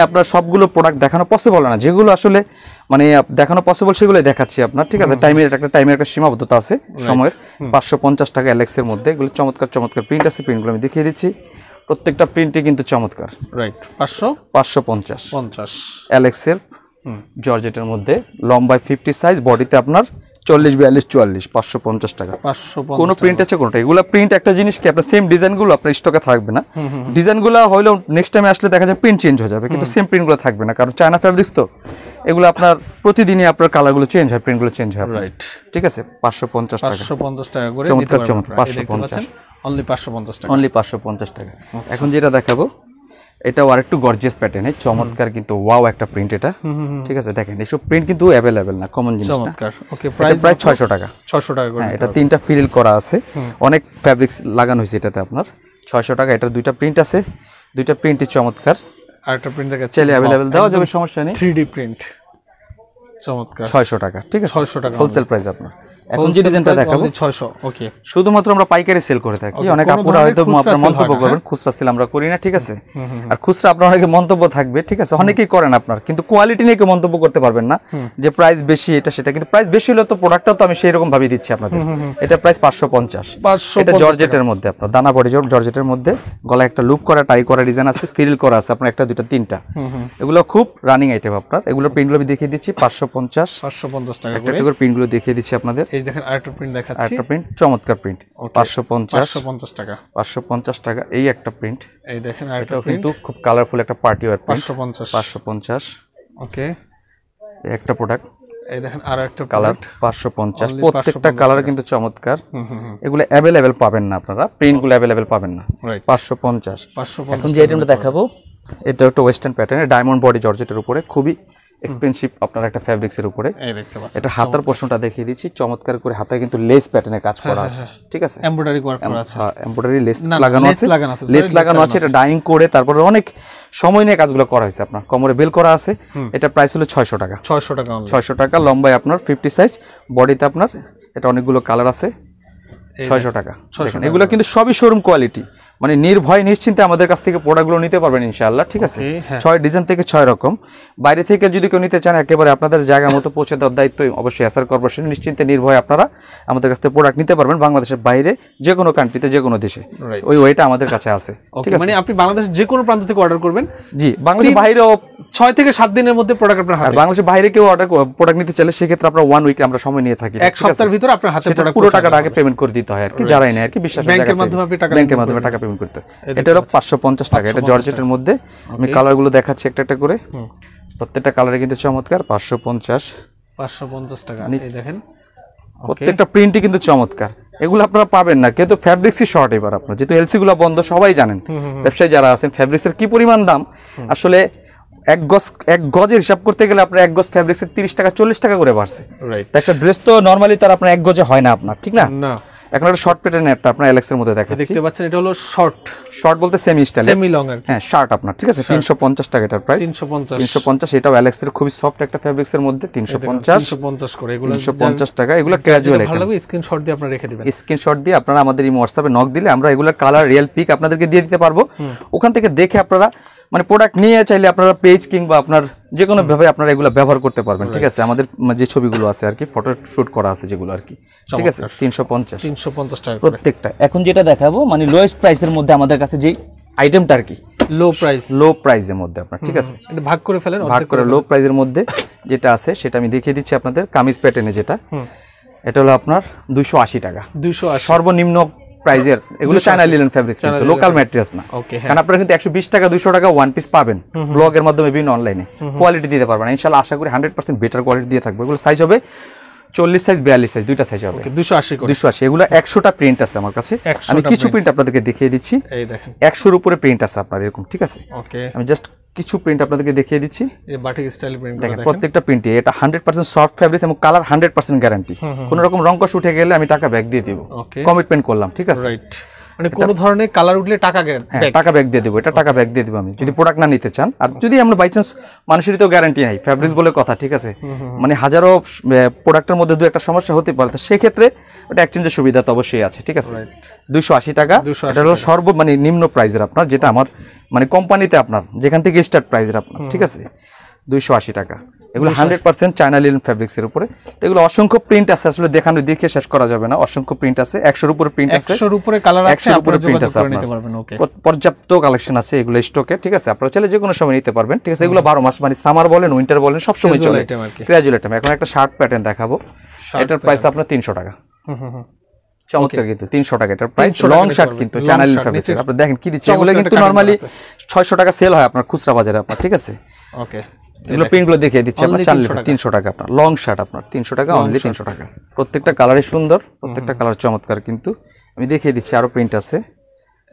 আপনার সবগুলো প্রোডাক্ট দেখানো পসিবল না যেগুলো আসলে মানে দেখানো পসিবল সেগুলো দেখাচ্ছি আপনার ঠিক আছে টাইমের একটা টাইমের একটা সীমাবদ্ধতা আছে সময়ের পাঁচশো পঞ্চাশ টাকা অ্যালেক্স এর মধ্যে এগুলো চমৎকার চমৎকার প্রিন্ট আছে প্রিন্টগুলো আমি দেখিয়ে দিচ্ছি প্রত্যেকটা প্রিন্টই কিন্তু চমৎকার রাইট পাঁচশো পাঁচশো পঞ্চাশ পঞ্চাশ অ্যালেক্সের জর্জেটের মধ্যে লম্বায় ফিফটি সাইজ বডিতে আপনার চল্লিশ বিয়াল্লিশ চুয়াল্লিশ পাঁচশো পঞ্চাশ টাকা কোনো প্রিন্ট আছে এগুলো প্রিন্ট একটা জিনিস কি আপনার সেম ডিজাইনগুলো আপনার স্টকে থাকবে না ডিজাইনগুলো হলেও নেক্সট টাইমে আসলে দেখা যায় প্রিন্ট চেঞ্জ হয়ে যাবে কিন্তু সেম প্রিন্টগুলো থাকবে না কারণ চায়না ফ্যাব্রিক্স তো এগুলো আপনার প্রতিদিনই আপনার কালারগুলো চেঞ্জ হয় প্রিন্টগুলো চেঞ্জ হয় রাইট ঠিক আছে পাঁচশো পঞ্চাশ টাকা পাঁচশো পঞ্চাশ টাকা করে চমৎকার চমৎকার পাঁচশো পঞ্চাশ অনলি পাঁচশো পঞ্চাশ টাকা অনলি পাঁচশো পঞ্চাশ টাকা আচ্ছা। এখন যেটা দেখাবো এটাও আর একটু গর্জিয়াস প্যাটার্ন চমৎকার কিন্তু ওয়াও একটা প্রিন্ট এটা ঠিক আছে দেখেন এসব প্রিন্ট কিন্তু অ্যাভেলেবেল না কমন জিনিস চমৎকার ওকে প্রাইস প্রায় 600 টাকা 600 টাকা করে হ্যাঁ, এটা তিনটা ফিল করা আছে অনেক ফ্যাব্রিক্স লাগানো হয়েছে এটাতে আপনার 600 টাকা এটার দুইটা প্রিন্ট আছে দুইটা প্রিন্টই চমৎকার আর একটা প্রিন্ট দেখা চলে অ্যাভেলেবেল দেওয়া যাবে সমস্যা নেই 3D প্রিন্ট চমৎকার 600 টাকা ঠিক আছে 600 টাকা হোলসেল প্রাইস আপনার এখন যে ডিজাইনটা দেখাবো 600 ওকে শুধুমাত্র আমরা পাইকারি সেল করে থাকি অনেক আপুরা হয়তো আপনার মন্তব্য করবেন হ্যাঁ? খুচরা সেল আমরা করি না ঠিক আছে আর খুচরা আপনার অনেকে মন্তব্য থাকবে ঠিক আছে অনেকেই করেন আপনার কিন্তু কোয়ালিটি নিয়ে কেউ মন্তব্য করতে পারবেন না যে প্রাইস বেশি এটা সেটা কিন্তু প্রাইস বেশি হলে তো প্রোডাক্টটা তো আমি সেই রকম ভাবে দিচ্ছি আপনাদের এটা প্রাইস 550 500 এটা জর্জেটের মধ্যে আপনার দানা বডি জর্জেটের মধ্যে গলা একটা লুপ করা টাই করা ডিজাইন আছে ফিল করা আছে আপনার একটা দুটো তিনটা এগুলো খুব রানিং আইটেম আপনার এগুলো প্রিন্টগুলো আমি দেখিয়ে দিচ্ছি 550 550 টাকা করে প্রিন্টগুলো দেখিয়ে দিচ্ছি আপনাদের এই দেখেন আরেকটা প্রিন্ট দেখাচ্ছি আরেকটা প্রিন্ট চমৎকার প্রিন্ট 550 550 টাকা 550 টাকা এই একটা প্রিন্ট এই দেখেন আরেকটা কিন্তু খুব কালারফুল একটা পার্টি ওয়্যার প্রিন্ট 550 550 ওকে এই একটা প্রোডাক্ট এই দেখেন আরো একটা কালার 550 প্রত্যেকটা কালার কিন্তু চমৎকার এগুলো अवेलेबल পাবেন না আপনারা প্রিন্টগুলো अवेलेबल oh. পাবেন না 550 550 এখন যে আইটেমটা দেখাবো এটা একটা ওয়েস্টার্ন প্যাটার্নের ডায়মন্ড বডি জর্জেটের উপরে খুবই এক্সপেন্সিভ আপনার একটা এর উপরে এটা হাতার পোর্শনটা দেখিয়ে দিচ্ছি চমৎকার করে হাতে কিন্তু লেস প্যাটার্নে কাজ হ্যাঁ, করা হ্যাঁ, আছে হ্যাঁ। ঠিক আছে এমব্রয়ডারি করা আছে এমব্রয়ডারি লেস লাগানো আছে লেস লাগানো আছে এটা ডাইং করে তারপরে অনেক সময় নিয়ে কাজগুলো করা হয়েছে আপনার কোমরে বেল করা আছে এটা প্রাইস হলো 600 টাকা 600 টাকা 600 টাকা লম্বায় আপনার 50 সাইজ বডিতে আপনার এটা অনেকগুলো কালার আছে ছয়শো টাকা এগুলো কিন্তু সবই শোরুম কোয়ালিটি মানে নির্ভয় নিশ্চিন্তে আমাদের কাছ থেকে প্রোডাক্টগুলো নিতে পারবেন ইনশাল্লাহ ঠিক আছে হ্যাঁ। ছয় ডিজাইন থেকে ছয় রকম বাইরে থেকে যদি কেউ নিতে চান একেবারে আপনাদের জায়গা মতো পৌঁছে দেওয়ার দায়িত্ব অবশ্যই এসআর কর্পোরেশন নিশ্চিন্তে নির্ভয় আপনারা আমাদের কাছ থেকে প্রোডাক্ট নিতে পারবেন বাংলাদেশের বাইরে যে কোনো কান্ট্রিতে যে কোনো দেশে ওই ওয়েটা আমাদের কাছে আছে ঠিক আছে মানে আপনি বাংলাদেশের যে কোনো প্রান্ত থেকে অর্ডার করবেন জি বাংলাদেশ বাইরে ছয় থেকে সাত দিনের মধ্যে প্রোডাক্ট আপনার হাতে বাংলাদেশের বাইরে কেউ অর্ডার প্রোডাক্ট নিতে চাইলে সেক্ষেত্রে আপনার ওয়ান উইকে আমরা সময় নিয়ে থাকি এক সপ্তাহের ভিতরে আপনার হাতে পুরো টাকাটা আগে পেমেন্ট করে দিতে নিতে হয় আর কি যারাই নেয় আর কি বিশ্বাস ব্যাংকের মাধ্যমে আপনি টাকা ব্যাংকের মাধ্যমে টাকা পেমেন্ট করতে এটা হলো পাঁচশো পঞ্চাশ টাকা এটা জর্জেটের মধ্যে আমি কালার গুলো দেখাচ্ছি একটা একটা করে প্রত্যেকটা কালারে কিন্তু চমৎকার পাঁচশো পঞ্চাশ পাঁচশো পঞ্চাশ টাকা দেখেন প্রত্যেকটা প্রিন্টই কিন্তু চমৎকার এগুলো আপনারা পাবেন না কিন্তু ফ্যাব্রিক্সই শর্ট এবার আপনার যেহেতু এলসি গুলো বন্ধ সবাই জানেন ব্যবসায়ী যারা আছেন ফ্যাব্রিক্সের কি পরিমাণ দাম আসলে এক গজ এক গজের হিসাব করতে গেলে আপনার এক গজ ফ্যাব্রিক্সের তিরিশ টাকা চল্লিশ টাকা করে বাড়ছে একটা ড্রেস তো নর্মালি তার আপনার এক গজে হয় না আপনার ঠিক না এখন একটা শর্ট প্যাটার্ন আপনার মধ্যে দেখতে পাচ্ছেন এটা হলো শর্ট শর্ট বলতে সেমি স্টাইল সেমি লং হ্যাঁ শার্ট আপনার ঠিক আছে 350 টাকা এটার প্রাইস 350 350 এটাও এলেক্স এর খুবই সফট একটা ফেব্রিক্স এর মধ্যে 350 350 করে এগুলো 350 টাকা এগুলো ক্যাজুয়াল আইটেম ভালো লাগবে স্ক্রিনশট দিয়ে আপনারা রেখে দিবেন স্ক্রিনশট দিয়ে আপনারা আমাদের এই WhatsApp এ নক দিলে আমরা এগুলোর কালার রিয়েল পিক আপনাদেরকে দিয়ে দিতে পারবো ওখান থেকে দেখে আপনারা মানে প্রোডাক্ট নিয়ে চাইলে আপনারা পেজ কিংবা আপনার যে ভাবে আপনারা এগুলো ব্যবহার করতে পারবেন ঠিক আছে আমাদের যে ছবিগুলো আছে আর কি ফটো শুট করা আছে যেগুলো আর কি ঠিক আছে তিনশো পঞ্চাশ তিনশো পঞ্চাশ টাকা প্রত্যেকটা এখন যেটা দেখাবো মানে লোয়েস্ট প্রাইসের মধ্যে আমাদের কাছে যে আইটেমটা আর কি লো প্রাইস লো প্রাইসের মধ্যে আপনার ঠিক আছে ভাগ করে ফেলেন ভাগ করে লো প্রাইসের মধ্যে যেটা আছে সেটা আমি দেখিয়ে দিচ্ছি আপনাদের কামিজ প্যাটার্নে যেটা এটা হলো আপনার দুইশো টাকা দুইশো সর্বনিম্ন প্রাইজের এগুলো চায়না লিলেন ফেব্রিক্স কিন্তু লোকাল ম্যাটেরিয়ালস না হ্যাঁ। কারণ আপনারা কিন্তু 120 টাকা 200 টাকা ওয়ান পিস পাবেন ব্লগ এর মাধ্যমে বিভিন্ন অনলাইনে কোয়ালিটি দিতে পারবেন ইনশাআল্লাহ আশা করি 100% বেটার কোয়ালিটি দিয়ে থাকবে এগুলো সাইজ হবে চল্লিশ সাইজ বিয়াল্লিশ সাইজ দুইটা সাইজ হবে দুশো আশি দুশো আশি এগুলো একশোটা প্রিন্ট আছে আমার কাছে আমি কিছু প্রিন্ট আপনাদেরকে দেখিয়ে দিচ্ছি একশোর উপরে প্রিন্ট আছে আপনার এরকম ঠিক আছে আমি জাস্ট কিছু প্রিন্ট আপনাদেরকে দেখিয়ে দিচ্ছি প্রিন্ট দেখেন প্রত্যেকটা প্রিন্টে এটা পার্সেন্ট সফট ফেব্রিক এবং কালার হান্ড্রেড পার্সেন্ট গ্যারান্টি কোন রকম রং কষ উঠে গেলে আমি টাকা ব্যাক দিয়ে দিব কমিটমেন্ট করলাম ঠিক আছে রাইট মানে কোনো ধরনের কালার উঠলে টাকা হ্যাঁ, টাকা ব্যাগ দিয়ে দেবো এটা টাকা ব্যাগ দিয়ে দেবো আমি যদি প্রোডাক্ট না নিতে চান আর যদি আমরা বাই চান্স মানুষের তো গ্যারান্টি নাই ফ্যাব্রিক্স বলে কথা ঠিক আছে মানে হাজারো প্রোডাক্টের মধ্যে দু একটা সমস্যা হতে পারে তো সেক্ষেত্রে ওটা এক্সচেঞ্জের সুবিধা তো অবশ্যই আছে ঠিক আছে দুশো আশি টাকা এটা হলো সর্ব মানে নিম্ন প্রাইজের আপনার যেটা আমার মানে কোম্পানিতে আপনার যেখান থেকে স্টার্ট প্রাইজের আপনার ঠিক আছে দুইশো আশি টাকা এগুলো হান্ড্রেড পার্সেন্ট চায়না লিলেন ফ্যাব্রিক্সের উপরে এগুলো অসংখ্য প্রিন্ট আছে আসলে দেখানো দেখে শেষ করা যাবে না অসংখ্য প্রিন্ট আছে একশোর উপরে প্রিন্ট আছে একশোর উপরে কালার একশোর উপরে প্রিন্ট আছে পর্যাপ্ত কালেকশন আছে এগুলো স্টকে ঠিক আছে আপনারা চাইলে যে কোনো সময় নিতে পারবেন ঠিক আছে এগুলো বারো মাস মানে সামার বলেন উইন্টার বলেন সব সময় চলে ক্র্যাজুয়াল আইটেম এখন একটা শার্ট প্যাটার্ন দেখাবো এটার প্রাইস আপনার তিনশো টাকা চমৎকার কিন্তু তিনশো টাকা এটার প্রাইস লং শার্ট কিন্তু চ্যানেল আপনি দেখেন কি দিচ্ছে এগুলো কিন্তু নর্মালি ছয়শো টাকা সেল হয় আপনার খুচরা বাজারে আপনার ঠিক আছে ওকে এগুলো প্রিন্টগুলো দেখিয়ে দিচ্ছি আপনার চার লিটার তিনশো টাকা আপনার লং শার্ট আপনার তিনশো টাকা অনলি তিনশো টাকা প্রত্যেকটা কালারই সুন্দর প্রত্যেকটা কালার চমৎকার কিন্তু আমি দেখিয়ে দিচ্ছি আরও প্রিন্ট আছে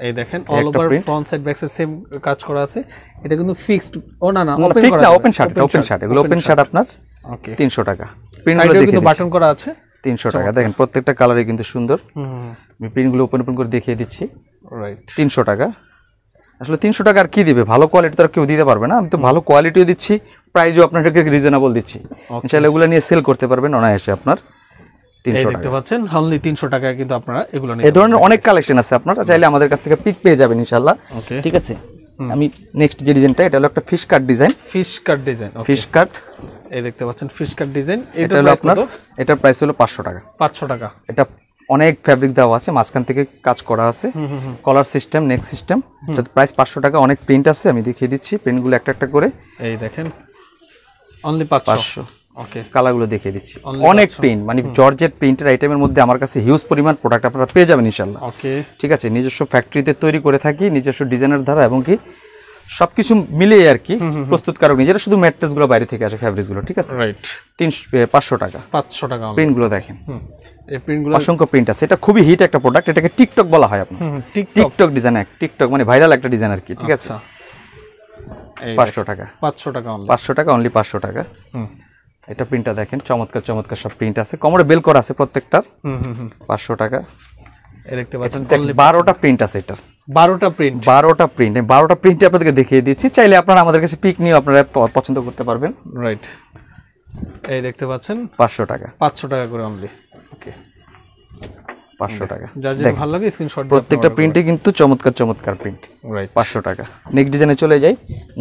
এই দেখেন all over front side back side same কাজ করা আছে এটা কিন্তু ফিক্সড ও না না ওপেন করা ওপেন শার্ট ওপেন শার্ট এগুলো ওপেন শার্ট আপনার ওকে 300 টাকা প্রিন্টগুলো দেখেন কিন্তু বাটন করা আছে 300 টাকা দেখেন প্রত্যেকটা কালারই কিন্তু সুন্দর আমি প্রিন্ট গুলো ওপেন ওপেন করে দেখিয়ে দিচ্ছি রাইট 300 টাকা আসলে তিনশো টাকার কি দিবে ভালো কোয়ালিটি তো আর কেউ দিতে পারবে না আমি তো ভালো কোয়ালিটিও দিচ্ছি প্রাইজও আপনাদেরকে রিজনেবল দিচ্ছি ইনশাআল্লাহ এগুলো নিয়ে সেল করতে পারবেন অনায়াসে আপনার তিনশো টাকা এই ধরনের অনেক কালেকশন আছে আপনারা চাইলে আমাদের কাছ থেকে পিক পেয়ে যাবেন ইনশাল্লাহ ঠিক আছে আমি নেক্সট যে ডিজাইনটা এটা হলো একটা fish cut design fish cut design fish cut এই দেখতে পাচ্ছেন ফিশ কাট ডিজাইন এটা হলো আপনার এটার প্রাইস হলো পাঁচশো টাকা পাঁচশো টাকা এটা অনেক ফ্যাব্রিক দেওয়া আছে মাঝখান থেকে কাজ করা আছে collar system neck system price পাঁচশো টাকা অনেক প্রিন্ট আছে আমি দেখিয়ে দিচ্ছি প্রিন্টগুলো একটা একটা করে এই দেখেন অনলি পাঁচশো ওকে কালারগুলো দেখিয়ে দিচ্ছি অনেক প্রিন্ট মানে জর্জেট প্রিন্টের আইটেমের মধ্যে আমার কাছে হিউজ পরিমাণ প্রোডাক্ট আপনারা পেয়ে যাবেন ইনশাল্লাহ ওকে ঠিক আছে নিজস্ব ফ্যাক্টরিতে তৈরি করে থাকি নিজস্ব ডিজাইনের ধারা এবং কি সবকিছু মিলিয়ে আর কি প্রস্তুত প্রস্তুতকারক নিজেরা শুধু ম্যাট্রেসগুলো বাইরে থেকে আসে ফ্যাব্রিক্সগুলো ঠিক আছে রাইট তিনশো পাঁচশো টাকা পাঁচশো টাকা প্রিন্টগুলো দেখেন অসংখ্য প্রিন্ট আছে এটা খুবই হিট একটা প্রোডাক্ট এটাকে টিকটক বলা হয় আপনার টিকটক ডিজাইন এক টিকটক মানে ভাইরাল একটা ডিজাইন আর কি ঠিক আছে আচ্ছা। পাঁচশো টাকা পাঁচশো টাকা পাঁচশো টাকা অনলি পাঁচশো টাকা এটা প্রিন্টটা দেখেন চমৎকার চমৎকার সব প্রিন্ট আছে কোমরে বেল করা আছে প্রত্যেকটার পাঁচশো টাকা দেখতে পাচ্ছেন বারোটা প্রিন্ট আছে এটার বারোটা প্রিন্ট বারোটা প্রিন্ট বারোটা প্রিন্ট আপনাদেরকে দেখিয়ে দিচ্ছি চাইলে আপনারা আমাদের কাছে পিক নিয়ে আপনারা পছন্দ করতে পারবেন রাইট এই দেখতে পাচ্ছেন পাঁচশো টাকা পাঁচশো টাকা করে অনলি 500 টাকা যার যেটা ভালো লাগে স্ক্রিনশট প্রত্যেকটা প্রিন্টে কিন্তু চমৎকার চমৎকার প্রিন্ট রাইট 500 টাকা নেক্সট ডিজাইনে চলে যাই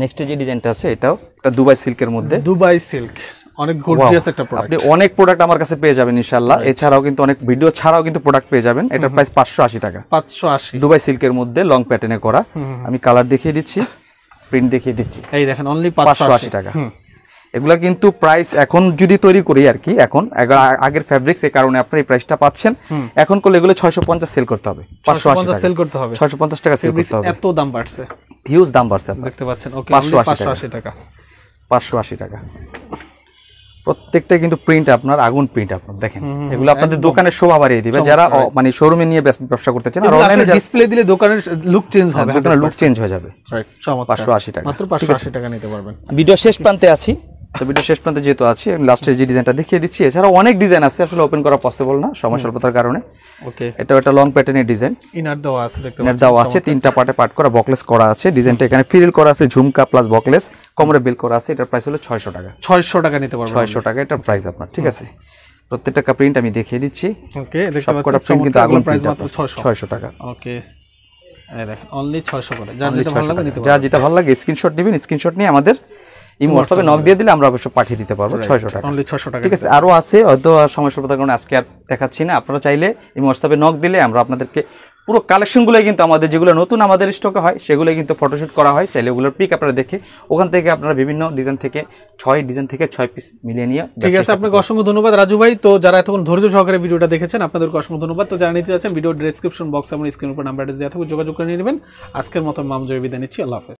নেক্সট যে ডিজাইনটা আছে এটাও এটা দুবাই সিল্কের মধ্যে দুবাই সিল্ক অনেক গর্জিয়াস একটা প্রোডাক্ট আপনি অনেক প্রোডাক্ট আমার কাছে পেয়ে যাবেন ইনশাআল্লাহ এছাড়াও কিন্তু অনেক ভিডিও ছাড়াও কিন্তু প্রোডাক্ট পেয়ে যাবেন এটার প্রাইস 580 টাকা 580 দুবাই সিল্কের মধ্যে লং প্যাটার্নে করা আমি কালার দেখিয়ে দিচ্ছি প্রিন্ট দেখিয়ে দিচ্ছি এই দেখেন অনলি 580 টাকা এগুলা কিন্তু প্রাইস এখন যদি তৈরি করি আর কি এখন আগের ফেব্রিক্স এর কারণে আপনি এই প্রাইসটা পাচ্ছেন এখন করলে এগুলো 650 সেল করতে হবে পাঁচশো সেল করতে হবে 650 টাকা সেল করতে হবে এত দাম বাড়ছে হিউজ দাম বাড়ছে দেখতে পাচ্ছেন ওকে 580 টাকা 580 টাকা প্রত্যেকটা কিন্তু প্রিন্ট আপনার আগুন প্রিন্ট আপনার দেখেন এগুলো আপনাদের দোকানের শোভা বাড়িয়ে দিবে যারা মানে শোরুমে নিয়ে ব্যবসা করতে চান আর অনলাইনে ডিসপ্লে দিলে দোকানের লুক চেঞ্জ হ্যাঁ, হবে দোকানের লুক চেঞ্জ হয়ে যাবে রাইট 580 টাকা মাত্র 580 টাকা নিতে পারবেন ভিডিও শেষ প্রান্তে আছি তো ভিডিও শেষ পর্যন্ত যেহেতু আছি আমি লাস্টে যে ডিজাইনটা দেখিয়ে দিচ্ছি এছাড়া অনেক ডিজাইন আছে আসলে ওপেন করা পসিবল না সময় স্বল্পতার কারণে ওকে এটাও একটা লং প্যাটার্নের ডিজাইন ইনার দেওয়া আছে দেখতে ইনার দেওয়া আছে তিনটা পার্টে পার্ট করা বকলেস করা আছে ডিজাইনটা এখানে ফিরিল করা আছে ঝুমকা প্লাস বকলেস কোমরে বিল করা আছে এটার প্রাইস হলো 600 টাকা 600 টাকা নিতে পারবেন 600 টাকা এটার প্রাইস আপনার ঠিক আছে প্রত্যেকটা প্রিন্ট আমি দেখিয়ে দিচ্ছি ওকে দেখতে পাচ্ছেন প্রিন্ট কিন্তু আগুন প্রাইস মাত্র 600 600 টাকা ওকে এই দেখেন অনলি 600 করে যার যেটা ভালো লাগে নিতে পারবেন যার যেটা ভালো লাগে স্ক্রিনশট নেবেন স্ক্রিনশট নিয়ে আমাদের এই হোয়াটসঅ্যাপে নক দিয়ে দিলে আমরা অবশ্যই পাঠিয়ে দিতে পারবো ছয়শো টাকা অনলি ছয়শো টাকা ঠিক আছে আরও আছে হয়তো সময় স্বল্পতার কারণে আজকে আর দেখাচ্ছি না আপনারা চাইলে এই হোয়াটসঅ্যাপে নক দিলে আমরা আপনাদেরকে পুরো কালেকশনগুলোই কিন্তু আমাদের যেগুলো নতুন আমাদের স্টকে হয় সেগুলো কিন্তু ফটোশ্যুট করা হয় চাইলে ওগুলোর পিক আপনারা দেখে ওখান থেকে আপনারা বিভিন্ন ডিজাইন থেকে ছয় ডিজাইন থেকে ছয় পিস মিলিয়ে নিয়ে ঠিক আছে আপনাকে অসংখ্য ধন্যবাদ রাজু ভাই তো যারা এতক্ষণ ধৈর্য সহকারে ভিডিওটা দেখেছেন আপনাদেরকে অসংখ্য ধন্যবাদ তো যারা নিতে চাচ্ছেন ভিডিও ডিসক্রিপশন বক্স আমার স্ক্রিন উপর নাম্বার দেওয়া থাকবে যোগাযোগ করে নিয়ে নেবেন আজকের মতো মামজয় বিদায় নিচ্ছি আল্লাহ হাফেজ